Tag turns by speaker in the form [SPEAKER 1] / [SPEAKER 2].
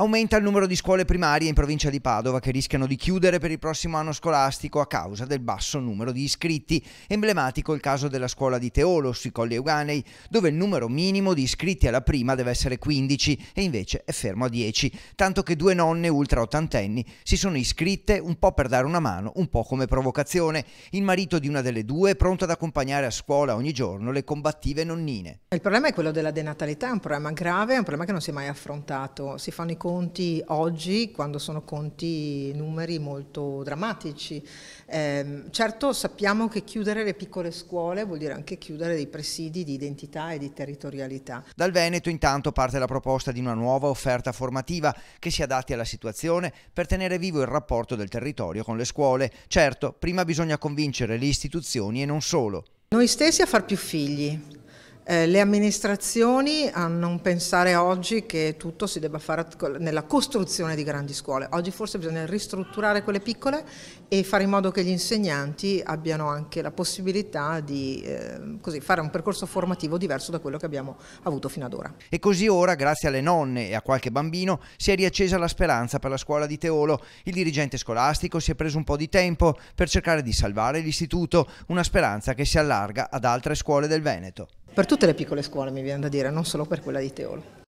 [SPEAKER 1] Aumenta il numero di scuole primarie in provincia di Padova che rischiano di chiudere per il prossimo anno scolastico a causa del basso numero di iscritti. Emblematico il caso della scuola di Teolo sui Colli Euganei, dove il numero minimo di iscritti alla prima deve essere 15 e invece è fermo a 10, tanto che due nonne ultra ottantenni si sono iscritte un po' per dare una mano, un po' come provocazione. Il marito di una delle due è pronto ad accompagnare a scuola ogni giorno le combattive nonnine.
[SPEAKER 2] Il problema è quello della denatalità, è un problema grave, è un problema che non si è mai affrontato. Si fanno i conti conti oggi quando sono conti numeri molto drammatici. Eh, certo sappiamo che chiudere le piccole scuole vuol dire anche chiudere dei presidi di identità e di territorialità.
[SPEAKER 1] Dal Veneto intanto parte la proposta di una nuova offerta formativa che si adatti alla situazione per tenere vivo il rapporto del territorio con le scuole. Certo, prima bisogna convincere le istituzioni e non solo.
[SPEAKER 2] Noi stessi a far più figli, eh, le amministrazioni a non pensare oggi che tutto si debba fare nella costruzione di grandi scuole, oggi forse bisogna ristrutturare quelle piccole e fare in modo che gli insegnanti abbiano anche la possibilità di eh, così, fare un percorso formativo diverso da quello che abbiamo avuto fino ad ora.
[SPEAKER 1] E così ora, grazie alle nonne e a qualche bambino, si è riaccesa la speranza per la scuola di Teolo. Il dirigente scolastico si è preso un po' di tempo per cercare di salvare l'istituto, una speranza che si allarga ad altre scuole del Veneto
[SPEAKER 2] per tutte le piccole scuole mi viene da dire, non solo per quella di Teolo.